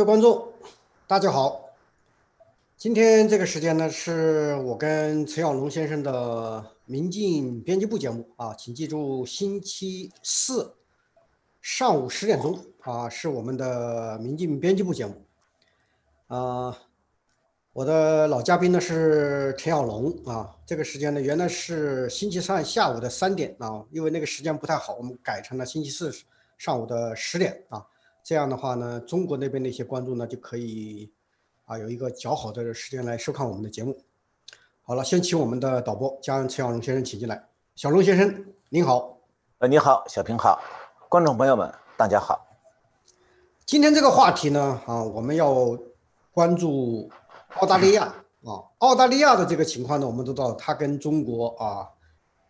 各位观众，大家好。今天这个时间呢，是我跟陈小龙先生的《民进编辑部》节目啊，请记住，星期四上午十点钟啊，是我们的《民进编辑部》节目。啊，我的老嘉宾呢是陈小龙啊。这个时间呢，原来是星期三下午的三点啊，因为那个时间不太好，我们改成了星期四上午的十点啊。这样的话呢，中国那边的一些观众呢就可以啊有一个较好的时间来收看我们的节目。好了，先请我们的导播将陈小龙先生请进来。小龙先生，您好。呃，你好，小平好。观众朋友们，大家好。今天这个话题呢，啊，我们要关注澳大利亚啊。澳大利亚的这个情况呢，我们都知道，它跟中国啊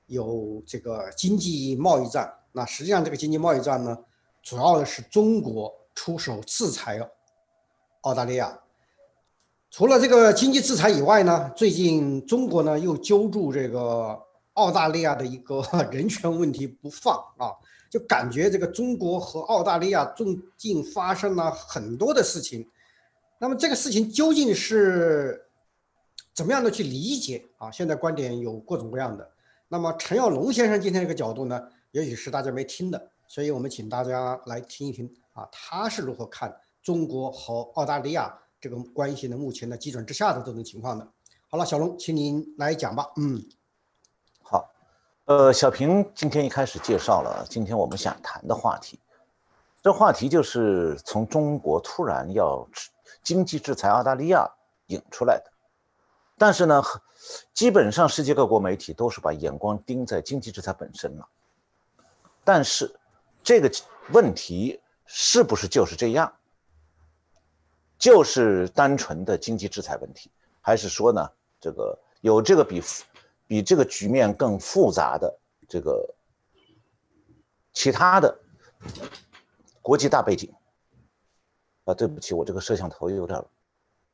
有这个经济贸易战。那实际上这个经济贸易战呢？主要的是中国出手制裁澳大利亚，除了这个经济制裁以外呢，最近中国呢又揪住这个澳大利亚的一个 人权问题不放啊，就感觉这个中国和澳大利亚最近发生了很多的事情，那么这个事情究竟是怎么样的去理解啊？现在观点有各种各样的，那么陈耀龙先生今天这个角度呢，也许是大家没听的。所以，我们请大家来听一听啊，他是如何看中国和澳大利亚这个关系呢？目前的基准之下的这种情况的。好了，小龙，请您来讲吧。嗯，好，呃，小平今天一开始介绍了今天我们想谈的话题，这话题就是从中国突然要经济制裁澳大利亚引出来的，但是呢，基本上世界各国媒体都是把眼光盯在经济制裁本身了，但是。这个问题是不是就是这样，就是单纯的经济制裁问题，还是说呢，这个有这个比比这个局面更复杂的这个其他的国际大背景？啊，对不起，我这个摄像头有点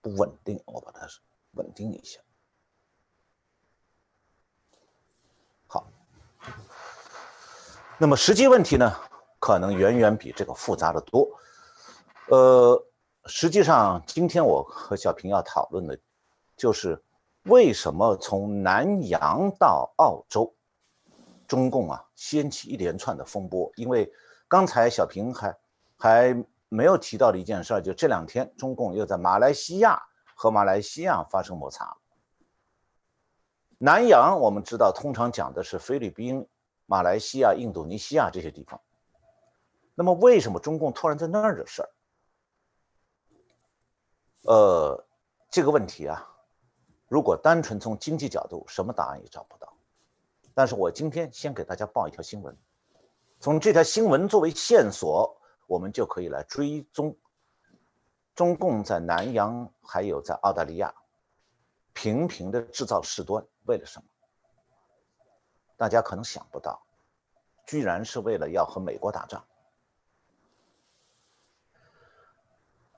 不稳定，我把它稳定一下。好，那么实际问题呢？可能远远比这个复杂的多，呃，实际上今天我和小平要讨论的，就是为什么从南洋到澳洲，中共啊掀起一连串的风波。因为刚才小平还还没有提到的一件事，就这两天中共又在马来西亚和马来西亚发生摩擦。南洋我们知道通常讲的是菲律宾、马来西亚、印度尼西亚这些地方。那么，为什么中共突然在那儿惹事儿？呃，这个问题啊，如果单纯从经济角度，什么答案也找不到。但是我今天先给大家报一条新闻，从这条新闻作为线索，我们就可以来追踪中共在南洋还有在澳大利亚频频的制造事端，为了什么？大家可能想不到，居然是为了要和美国打仗。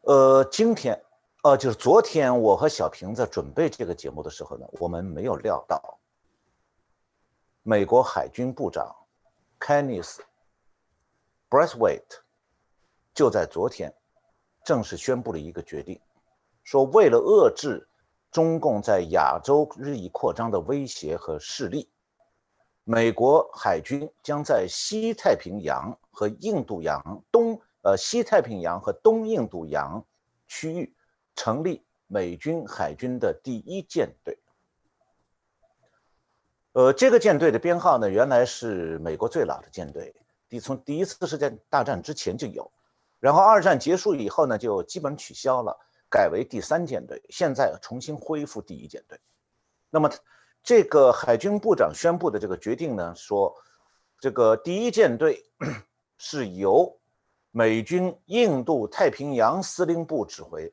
呃，今天，呃，就是昨天，我和小平在准备这个节目的时候呢，我们没有料到，美国海军部长 Kenneth Brathwaite 就在昨天正式宣布了一个决定，说为了遏制中共在亚洲日益扩张的威胁和势力，美国海军将在西太平洋和印度洋东。呃，西太平洋和东印度洋区域成立美军海军的第一舰队。呃，这个舰队的编号呢，原来是美国最老的舰队，从第一次世界大战之前就有。然后二战结束以后呢，就基本取消了，改为第三舰队。现在重新恢复第一舰队。那么这个海军部长宣布的这个决定呢，说这个第一舰队 是由。美军印度太平洋司令部指挥，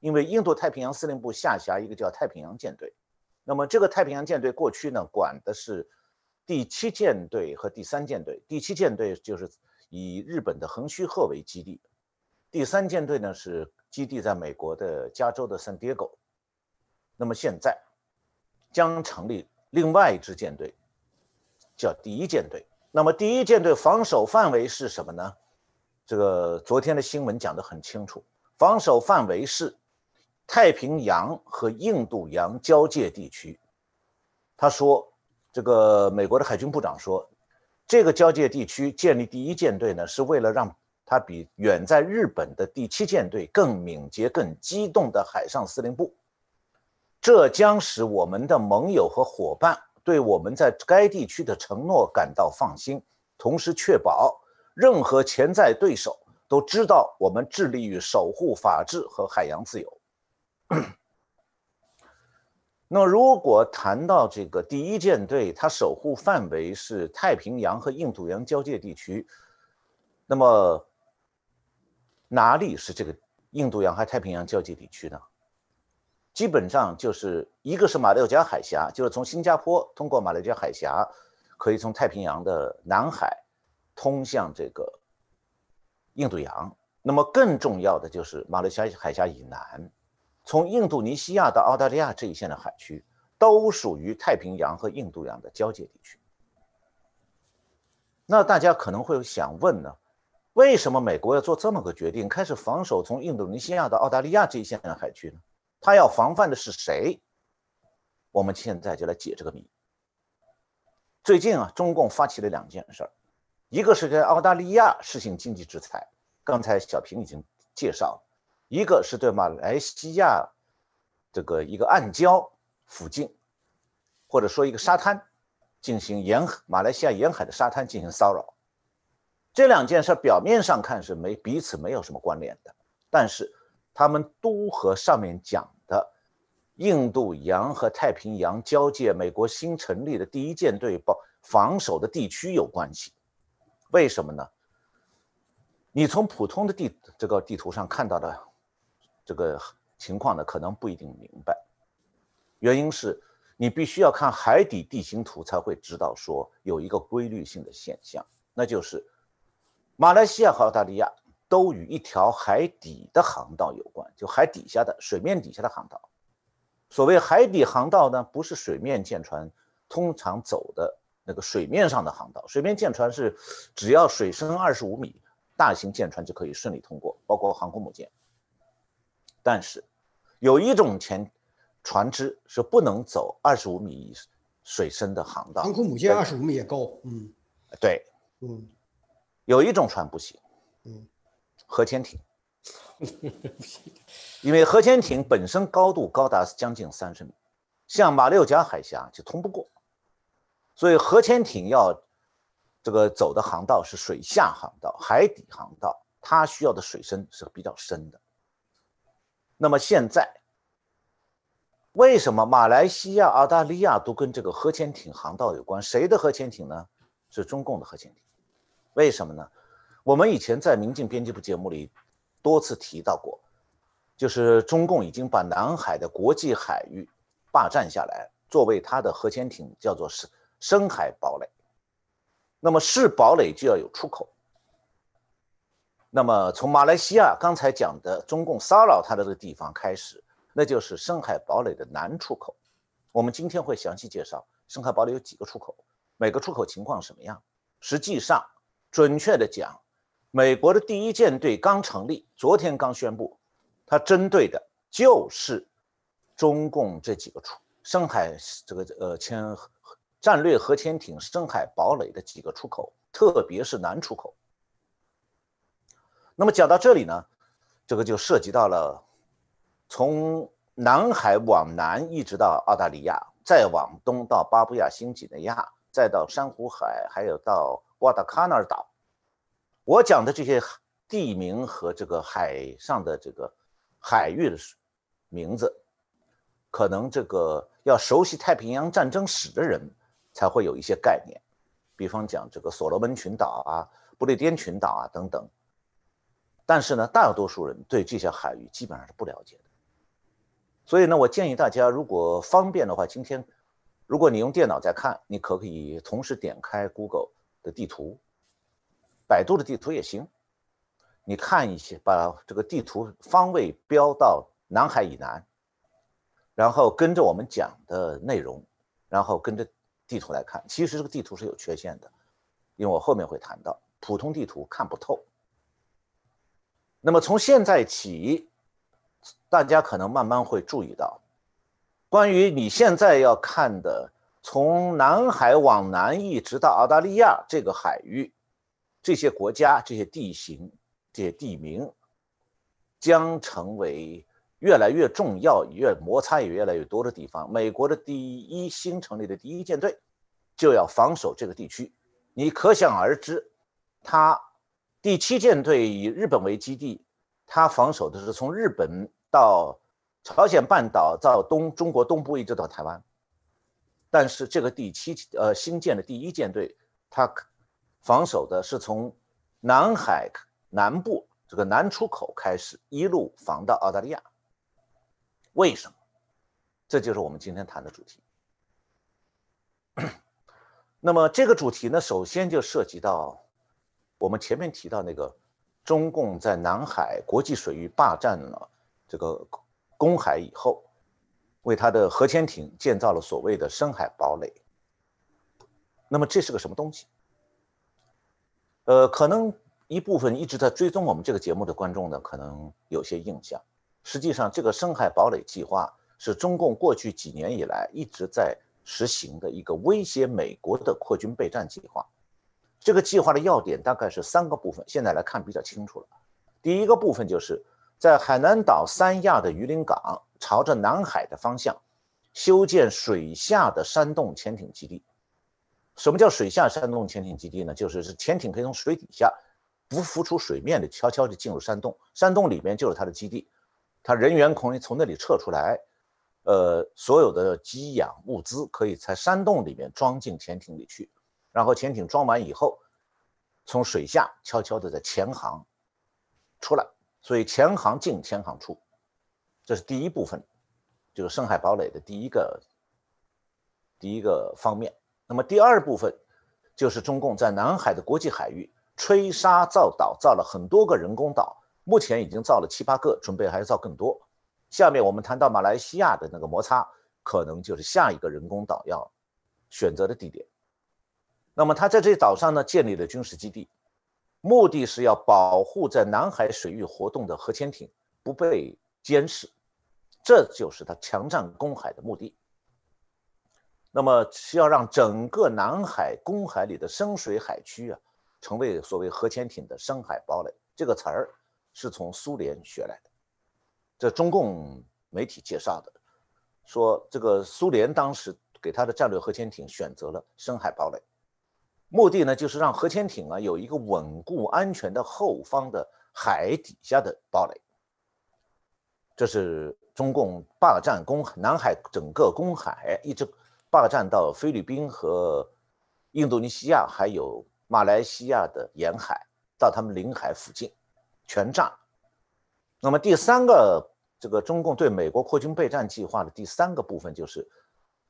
因为印度太平洋司令部下辖一个叫太平洋舰队。那么这个太平洋舰队过去呢，管的是第七舰队和第三舰队。第七舰队就是以日本的横须贺为基地，第三舰队呢是基地在美国的加州的圣 e g o 那么现在将成立另外一支舰队，叫第一舰队。那么第一舰队防守范围是什么呢？这个昨天的新闻讲得很清楚，防守范围是太平洋和印度洋交界地区。他说，这个美国的海军部长说，这个交界地区建立第一舰队呢，是为了让它比远在日本的第七舰队更敏捷、更机动的海上司令部。这将使我们的盟友和伙伴对我们在该地区的承诺感到放心，同时确保。任何潜在对手都知道，我们致力于守护法治和海洋自由。那么，如果谈到这个第一舰队，它守护范围是太平洋和印度洋交界地区，那么哪里是这个印度洋和太平洋交界地区呢？基本上就是一个是马六甲海峡，就是从新加坡通过马六甲海峡，可以从太平洋的南海。通向这个印度洋，那么更重要的就是马六甲海峡以南，从印度尼西亚到澳大利亚这一线的海区，都属于太平洋和印度洋的交界地区。那大家可能会想问呢，为什么美国要做这么个决定，开始防守从印度尼西亚到澳大利亚这一线的海区呢？他要防范的是谁？我们现在就来解这个谜。最近啊，中共发起了两件事儿。一个是跟澳大利亚实行经济制裁，刚才小平已经介绍；了；一个是对马来西亚这个一个暗礁附近，或者说一个沙滩进行沿马来西亚沿海的沙滩进行骚扰。这两件事表面上看是没彼此没有什么关联的，但是他们都和上面讲的印度洋和太平洋交界美国新成立的第一舰队保防守的地区有关系。为什么呢？你从普通的地这个地图上看到的这个情况呢，可能不一定明白。原因是你必须要看海底地形图才会知道，说有一个规律性的现象，那就是马来西亚和澳大利亚都与一条海底的航道有关，就海底下的水面底下的航道。所谓海底航道呢，不是水面舰船通常走的。那个水面上的航道，水面舰船是，只要水深二十五米，大型舰船就可以顺利通过，包括航空母舰。但是，有一种潜船只是不能走二十五米以水深的航道。航空母舰二十五米也够。嗯，对。嗯，有一种船不行。嗯，核潜艇。因为核潜艇本身高度高达将近三十米，像马六甲海峡就通不过。所以核潜艇要这个走的航道是水下航道、海底航道，它需要的水深是比较深的。那么现在为什么马来西亚、澳大利亚都跟这个核潜艇航道有关？谁的核潜艇呢？是中共的核潜艇。为什么呢？我们以前在《民进》编辑部节目里多次提到过，就是中共已经把南海的国际海域霸占下来，作为它的核潜艇叫做是。深海堡垒，那么是堡垒就要有出口。那么从马来西亚刚才讲的中共骚扰他的这个地方开始，那就是深海堡垒的南出口。我们今天会详细介绍深海堡垒有几个出口，每个出口情况什么样。实际上，准确的讲，美国的第一舰队刚成立，昨天刚宣布，它针对的就是中共这几个出深海这个呃签。战略核潜艇“深海堡垒”的几个出口，特别是南出口。那么讲到这里呢，这个就涉及到了从南海往南一直到澳大利亚，再往东到巴布亚新几内亚，再到珊瑚海，还有到瓜达卡纳尔岛。我讲的这些地名和这个海上的这个海域的名字，可能这个要熟悉太平洋战争史的人。才会有一些概念，比方讲这个所罗门群岛啊、不列颠群岛啊等等。但是呢，大多数人对这些海域基本上是不了解的。所以呢，我建议大家，如果方便的话，今天如果你用电脑在看，你可以同时点开 Google 的地图，百度的地图也行。你看一下，把这个地图方位标到南海以南，然后跟着我们讲的内容，然后跟着。地图来看，其实这个地图是有缺陷的，因为我后面会谈到普通地图看不透。那么从现在起，大家可能慢慢会注意到，关于你现在要看的，从南海往南一直到澳大利亚这个海域，这些国家、这些地形、这些地名，将成为。越来越重要，越摩擦也越来越多的地方。美国的第一新成立的第一舰队就要防守这个地区，你可想而知，它第七舰队以日本为基地，它防守的是从日本到朝鲜半岛到东中国东部一直到台湾。但是这个第七呃新建的第一舰队，它防守的是从南海南部这个南出口开始，一路防到澳大利亚。为什么？这就是我们今天谈的主题。那么，这个主题呢，首先就涉及到我们前面提到那个中共在南海国际水域霸占了这个公海以后，为他的核潜艇建造了所谓的深海堡垒。那么，这是个什么东西？呃，可能一部分一直在追踪我们这个节目的观众呢，可能有些印象。实际上，这个深海堡垒计划是中共过去几年以来一直在实行的一个威胁美国的扩军备战计划。这个计划的要点大概是三个部分，现在来看比较清楚了。第一个部分就是在海南岛三亚的榆林港，朝着南海的方向，修建水下的山洞潜艇基地。什么叫水下山洞潜艇基地呢？就是潜艇可以从水底下不浮出水面的，悄悄地进入山洞，山洞里面就是它的基地。他人员可以从那里撤出来，呃，所有的给养物资可以在山洞里面装进潜艇里去，然后潜艇装完以后，从水下悄悄地在潜航出来，所以潜航进潜航出，这是第一部分，就是深海堡垒的第一个，第一个方面。那么第二部分就是中共在南海的国际海域吹沙造岛，造了很多个人工岛。目前已经造了七八个，准备还要造更多。下面我们谈到马来西亚的那个摩擦，可能就是下一个人工岛要选择的地点。那么他在这岛上呢建立了军事基地，目的是要保护在南海水域活动的核潜艇不被监视，这就是他强占公海的目的。那么是要让整个南海公海里的深水海区啊，成为所谓核潜艇的深海堡垒这个词儿。是从苏联学来的，这中共媒体介绍的，说这个苏联当时给他的战略核潜艇选择了深海堡垒，目的呢就是让核潜艇啊有一个稳固安全的后方的海底下的堡垒。这是中共霸占公南海整个公海，一直霸占到菲律宾和印度尼西亚还有马来西亚的沿海，到他们领海附近。全炸。那么第三个，这个中共对美国扩军备战计划的第三个部分，就是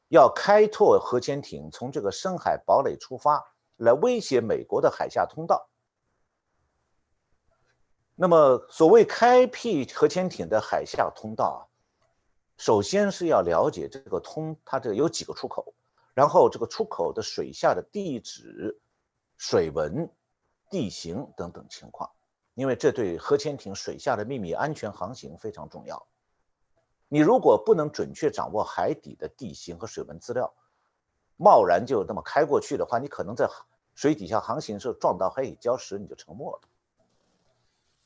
要开拓核潜艇从这个深海堡垒出发，来威胁美国的海下通道。那么所谓开辟核潜艇的海下通道啊，首先是要了解这个通，它这个有几个出口，然后这个出口的水下的地址、水文、地形等等情况。因为这对核潜艇水下的秘密安全航行非常重要。你如果不能准确掌握海底的地形和水文资料，贸然就那么开过去的话，你可能在水底下航行时候撞到海底礁石，你就沉没了。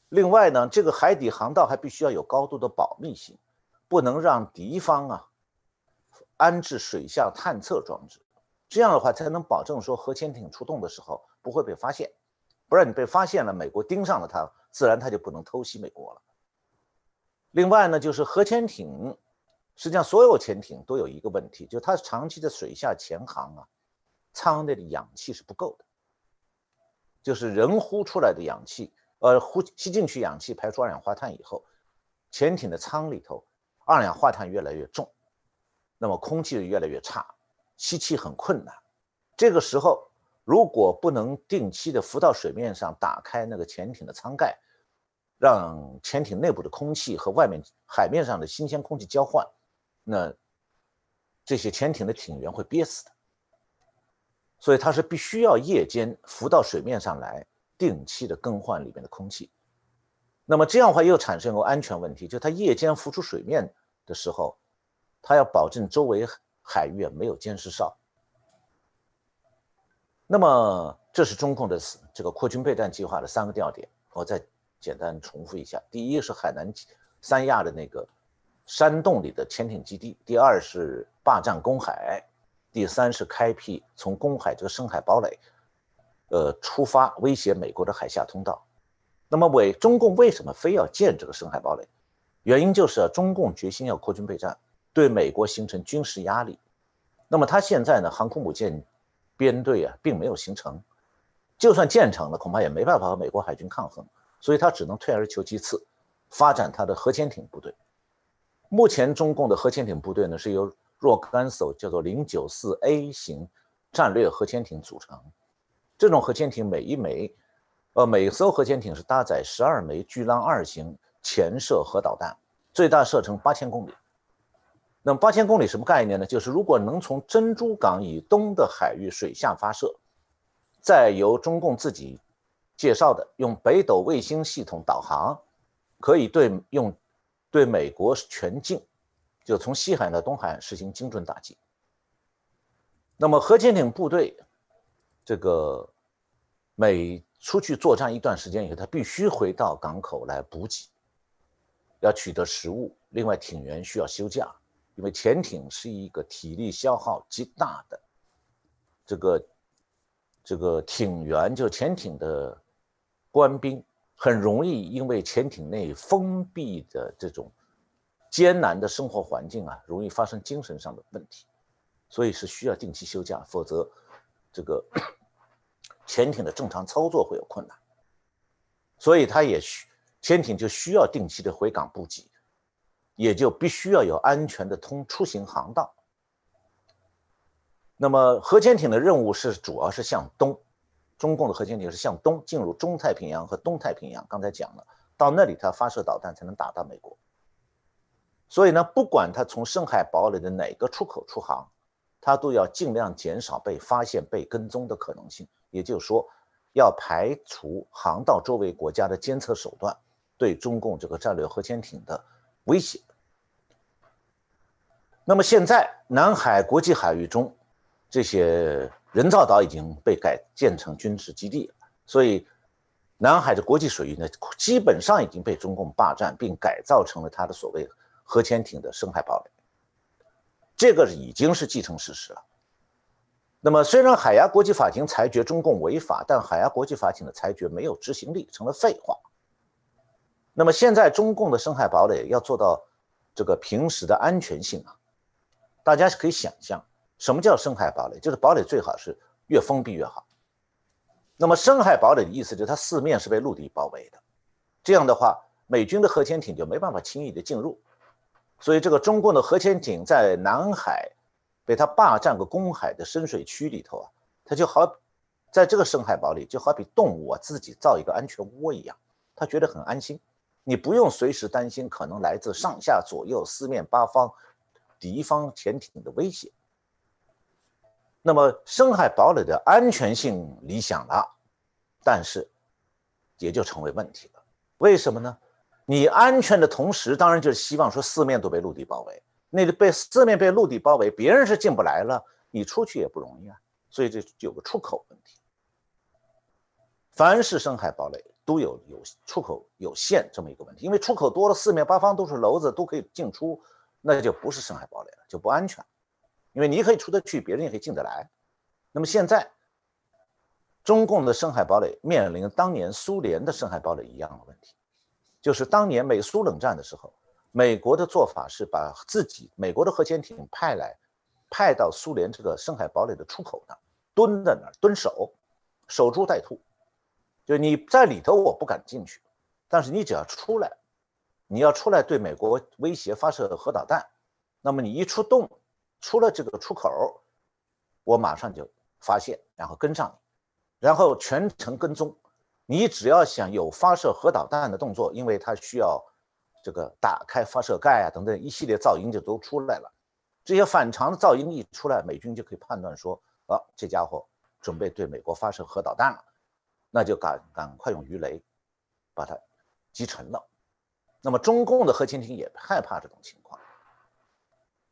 另外呢，这个海底航道还必须要有高度的保密性，不能让敌方啊安置水下探测装置，这样的话才能保证说核潜艇出动的时候不会被发现。不然你被发现了，美国盯上了他，自然他就不能偷袭美国了。另外呢，就是核潜艇，实际上所有潜艇都有一个问题，就是它长期的水下潜航啊，舱内的氧气是不够的。就是人呼出来的氧气，呃，呼吸进去氧气，排出二氧化碳以后，潜艇的舱里头二氧化碳越来越重，那么空气越来越差，吸气很困难。这个时候。如果不能定期的浮到水面上打开那个潜艇的舱盖，让潜艇内部的空气和外面海面上的新鲜空气交换，那这些潜艇的艇员会憋死的。所以它是必须要夜间浮到水面上来定期的更换里面的空气。那么这样的话又产生一个安全问题，就是它夜间浮出水面的时候，它要保证周围海域没有监视哨。那么，这是中共的这个扩军备战计划的三个要点，我再简单重复一下：第一是海南三亚的那个山洞里的潜艇基地；第二是霸占公海；第三是开辟从公海这个深海堡垒，呃，出发威胁美国的海下通道。那么，为中共为什么非要建这个深海堡垒？原因就是中共决心要扩军备战，对美国形成军事压力。那么，他现在呢，航空母舰。编队啊，并没有形成，就算建成了，恐怕也没办法和美国海军抗衡，所以他只能退而求其次，发展他的核潜艇部队。目前，中共的核潜艇部队呢，是由若干艘叫做零九四 A 型战略核潜艇组成。这种核潜艇每一枚，呃，每艘核潜艇是搭载十二枚巨浪二型潜射核导弹，最大射程八千公里。那么八千公里什么概念呢？就是如果能从珍珠港以东的海域水下发射，再由中共自己介绍的用北斗卫星系统导航，可以对用对美国全境，就从西海岸到东海岸实行精准打击。那么核潜艇部队这个每出去作战一段时间以后，它必须回到港口来补给，要取得食物，另外艇员需要休假。因为潜艇是一个体力消耗极大的，这个这个艇员就潜艇的官兵很容易因为潜艇内封闭的这种艰难的生活环境啊，容易发生精神上的问题，所以是需要定期休假，否则这个 潜艇的正常操作会有困难，所以它也需潜艇就需要定期的回港补给。也就必须要有安全的通出行航道。那么核潜艇的任务是主要是向东，中共的核潜艇是向东进入中太平洋和东太平洋。刚才讲了，到那里它发射导弹才能打到美国。所以呢，不管它从深海堡垒的哪个出口出航，它都要尽量减少被发现、被跟踪的可能性。也就是说，要排除航道周围国家的监测手段对中共这个战略核潜艇的威胁。那么现在，南海国际海域中，这些人造岛已经被改建成军事基地，所以，南海的国际水域呢，基本上已经被中共霸占，并改造成了他的所谓核潜艇的深海堡垒。这个已经是既成事实了。那么，虽然海牙国际法庭裁决中共违法，但海牙国际法庭的裁决没有执行力，成了废话。那么现在，中共的深海堡垒要做到这个平时的安全性啊。大家可以想象，什么叫深海堡垒？就是堡垒最好是越封闭越好。那么深海堡垒的意思就是它四面是被陆地包围的，这样的话，美军的核潜艇就没办法轻易的进入。所以这个中共的核潜艇在南海，被他霸占个公海的深水区里头啊，它就好，在这个深海堡垒就好比动物啊自己造一个安全窝一样，它觉得很安心，你不用随时担心可能来自上下左右四面八方。敌方潜艇的威胁，那么深海堡垒的安全性理想了，但是也就成为问题了。为什么呢？你安全的同时，当然就是希望说四面都被陆地包围，那个被四面被陆地包围，别人是进不来了，你出去也不容易啊。所以这有个出口问题。凡是深海堡垒都有有出口有限这么一个问题，因为出口多了，四面八方都是楼子，都可以进出。那就不是深海堡垒了，就不安全，因为你可以出得去，别人也可以进得来。那么现在，中共的深海堡垒面临当年苏联的深海堡垒一样的问题，就是当年美苏冷战的时候，美国的做法是把自己美国的核潜艇派来，派到苏联这个深海堡垒的出口那蹲在那儿蹲守，守株待兔。就你在里头，我不敢进去，但是你只要出来。你要出来对美国威胁发射核导弹，那么你一出动，出了这个出口，我马上就发现，然后跟上，然后全程跟踪。你只要想有发射核导弹的动作，因为它需要这个打开发射盖啊等等一系列噪音就都出来了。这些反常的噪音一出来，美军就可以判断说，啊，这家伙准备对美国发射核导弹了，那就赶赶快用鱼雷把它击沉了。那么，中共的核潜艇也害怕这种情况。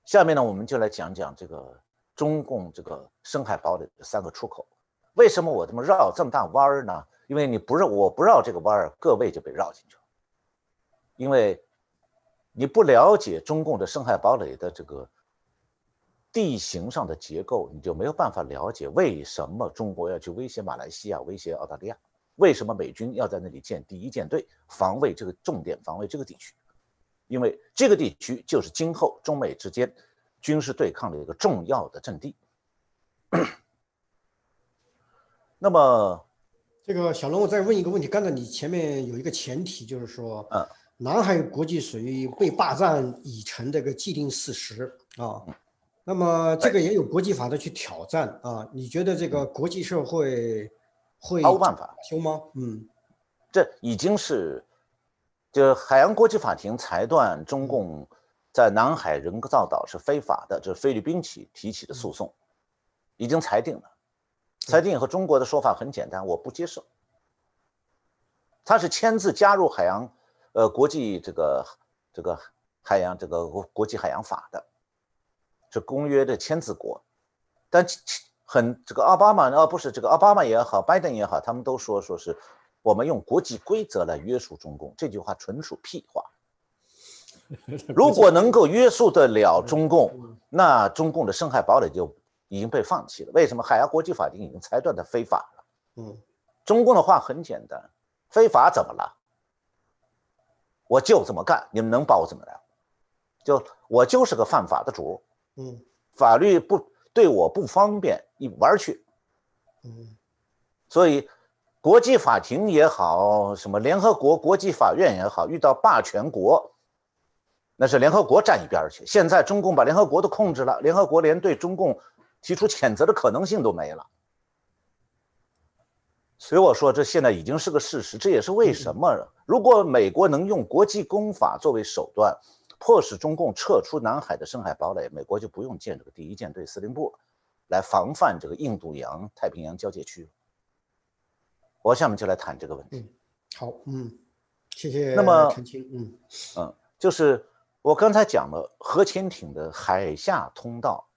下面呢，我们就来讲讲这个中共这个深海堡垒的三个出口。为什么我这么绕这么大弯儿呢？因为你不绕，我不绕这个弯儿，各位就被绕进去了。因为你不了解中共的深海堡垒的这个地形上的结构，你就没有办法了解为什么中国要去威胁马来西亚，威胁澳大利亚。为什么美军要在那里建第一舰队，防卫这个重点，防卫这个地区？因为这个地区就是今后中美之间军事对抗的一个重要的阵地。那么，这个小龙，我再问一个问题：，刚才你前面有一个前提，就是说，嗯，南海国际属于被霸占已成这个既定事实啊。那么，这个也有国际法的去挑战啊？你觉得这个国际社会？毫无办法。修吗？嗯，这已经是，就是海洋国际法庭裁断中共在南海人造岛是非法的，这是菲律宾起提起的诉讼，已经裁定了。裁定以后，中国的说法很简单，我不接受。他是签字加入海洋，呃，国际这个这个海洋这个国国际海洋法的，是公约的签字国，但。很，这个奥巴马呃不是这个奥巴马也好，拜登也好，他们都说说是我们用国际规则来约束中共，这句话纯属屁话。如果能够约束得了中共，那中共的深海堡垒就已经被放弃了。为什么？海洋国际法庭已经裁断它非法了。嗯，中共的话很简单，非法怎么了？我就这么干，你们能把我怎么样？就我就是个犯法的主。嗯，法律不。对我不方便，你玩去。嗯，所以国际法庭也好，什么联合国国际法院也好，遇到霸权国，那是联合国站一边去。现在中共把联合国都控制了，联合国连对中共提出谴责的可能性都没了。所以我说，这现在已经是个事实，这也是为什么，如果美国能用国际公法作为手段。迫使中共撤出南海的深海堡垒，美国就不用建这个第一舰队司令部，来防范这个印度洋太平洋交界区。我下面就来谈这个问题。好，嗯，谢谢。那么，嗯嗯，就是我刚才讲了，核潜艇的海下通道、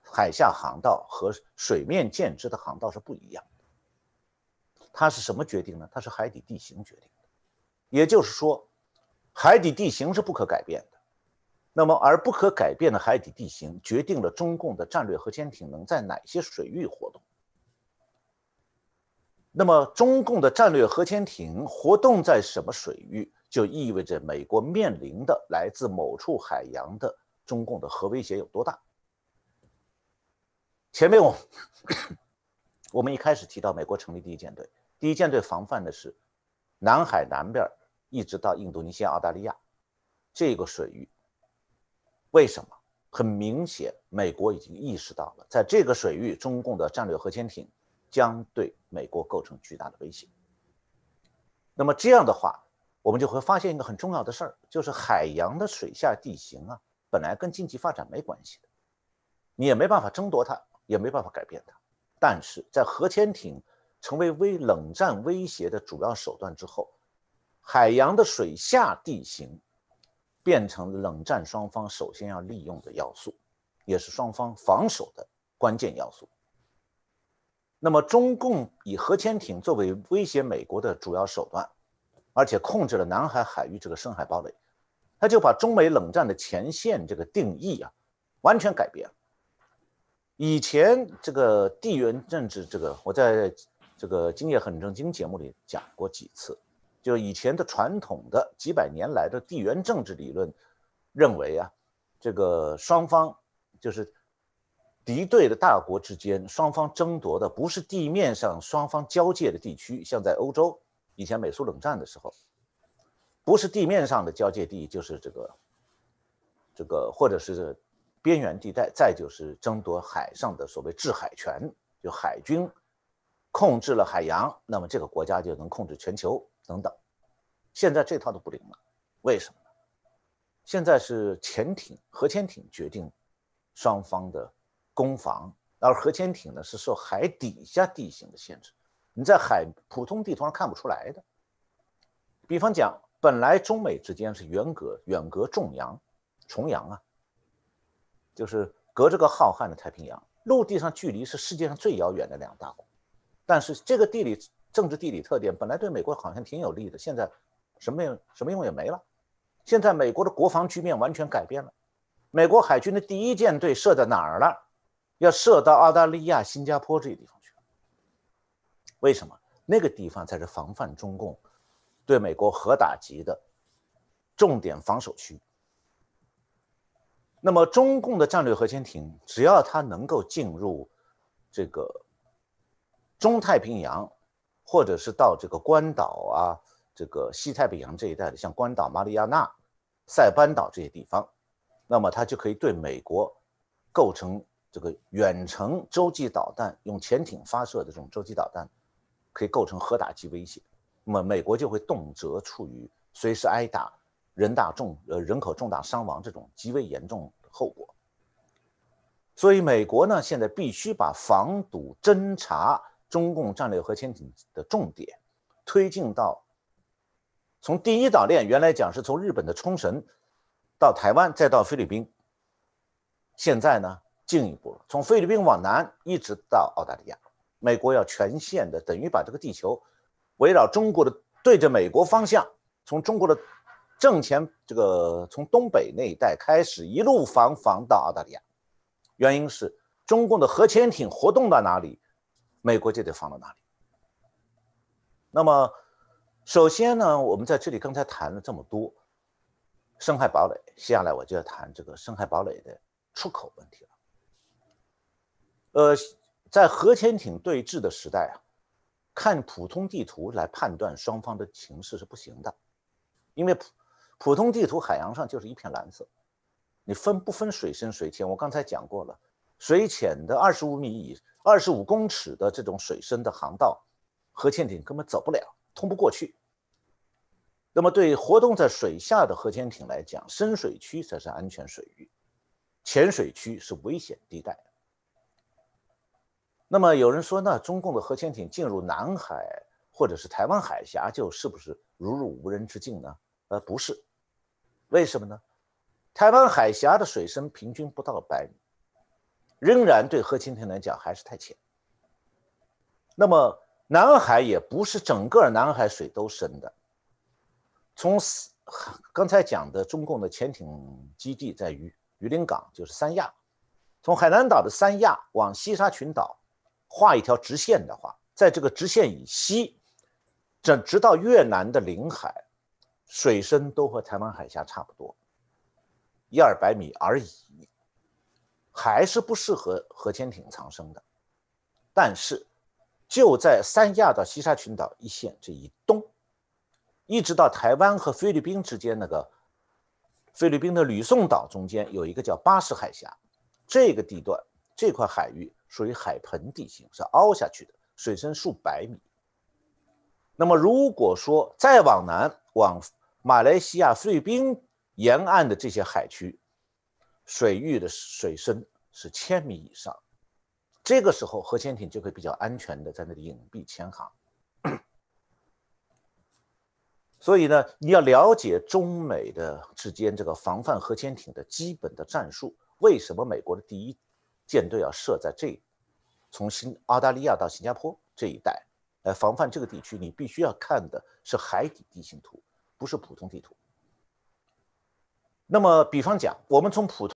海下航道和水面舰只的航道是不一样。的。它是什么决定呢？它是海底地形决定。也就是说，海底地形是不可改变的。那么，而不可改变的海底地形决定了中共的战略核潜艇能在哪些水域活动。那么，中共的战略核潜艇活动在什么水域，就意味着美国面临的来自某处海洋的中共的核威胁有多大。前面我 我们一开始提到，美国成立第一舰队，第一舰队防范的是南海南边一直到印度尼西亚、澳大利亚这个水域。为什么？很明显，美国已经意识到了，在这个水域，中共的战略核潜艇将对美国构成巨大的威胁。那么这样的话，我们就会发现一个很重要的事儿，就是海洋的水下地形啊，本来跟经济发展没关系的，你也没办法争夺它，也没办法改变它。但是在核潜艇成为威冷战威胁的主要手段之后，海洋的水下地形。变成冷战双方首先要利用的要素，也是双方防守的关键要素。那么，中共以核潜艇作为威胁美国的主要手段，而且控制了南海海域这个深海堡垒，他就把中美冷战的前线这个定义啊，完全改变了。以前这个地缘政治，这个我在这个今夜很正经节目里讲过几次。就以前的传统的几百年来的地缘政治理论，认为啊，这个双方就是敌对的大国之间，双方争夺的不是地面上双方交界的地区，像在欧洲以前美苏冷战的时候，不是地面上的交界地，就是这个，这个或者是边缘地带，再就是争夺海上的所谓制海权，就海军控制了海洋，那么这个国家就能控制全球。等等，现在这套都不灵了，为什么呢？现在是潜艇，核潜艇决定双方的攻防，而核潜艇呢是受海底下地形的限制，你在海普通地图上看不出来的。比方讲，本来中美之间是远隔远隔重洋，重洋啊，就是隔着个浩瀚的太平洋，陆地上距离是世界上最遥远的两大国，但是这个地理。政治地理特点本来对美国好像挺有利的，现在，什么用什么用也没了。现在美国的国防局面完全改变了，美国海军的第一舰队设在哪儿了？要设到澳大利亚、新加坡这些地方去了。为什么？那个地方才是防范中共对美国核打击的重点防守区。那么，中共的战略核潜艇，只要它能够进入这个中太平洋。或者是到这个关岛啊，这个西太平洋这一带的，像关岛、马里亚纳、塞班岛这些地方，那么它就可以对美国构成这个远程洲际导弹用潜艇发射的这种洲际导弹，可以构成核打击威胁。那么美国就会动辄处于随时挨打、人大重呃人口重大伤亡这种极为严重的后果。所以美国呢，现在必须把防堵侦查。中共战略核潜艇的重点推进到，从第一岛链原来讲是从日本的冲绳到台湾再到菲律宾，现在呢进一步了，从菲律宾往南一直到澳大利亚，美国要全线的等于把这个地球围绕中国的对着美国方向，从中国的正前这个从东北那一带开始一路防防到澳大利亚，原因是中共的核潜艇活动到哪里？美国就得放到哪里？那么，首先呢，我们在这里刚才谈了这么多深海堡垒，接下来我就要谈这个深海堡垒的出口问题了。呃，在核潜艇对峙的时代啊，看普通地图来判断双方的情势是不行的，因为普普通地图海洋上就是一片蓝色，你分不分水深水浅？我刚才讲过了，水浅的二十五米以。二十五公尺的这种水深的航道，核潜艇根本走不了，通不过去。那么，对活动在水下的核潜艇来讲，深水区才是安全水域，浅水区是危险地带。那么有人说，那中共的核潜艇进入南海或者是台湾海峡，就是不是如入无人之境呢？呃，不是。为什么呢？台湾海峡的水深平均不到百米。仍然对核潜艇来讲还是太浅。那么南海也不是整个南海水都深的。从刚才讲的中共的潜艇基地在榆榆林港，就是三亚，从海南岛的三亚往西沙群岛画一条直线的话，在这个直线以西，这直到越南的领海，水深都和台湾海峡差不多，一二百米而已。还是不适合核潜艇藏身的，但是就在三亚到西沙群岛一线这一东，一直到台湾和菲律宾之间那个菲律宾的吕宋岛中间，有一个叫巴士海峡，这个地段这块海域属于海盆地形，是凹下去的，水深数百米。那么如果说再往南，往马来西亚、菲律宾沿岸的这些海区。水域的水深是千米以上，这个时候核潜艇就可以比较安全的在那里隐蔽潜航。所以呢，你要了解中美的之间这个防范核潜艇的基本的战术，为什么美国的第一舰队要设在这，从新澳大利亚到新加坡这一带，来防范这个地区，你必须要看的是海底地形图，不是普通地图。那么，比方讲，我们从普。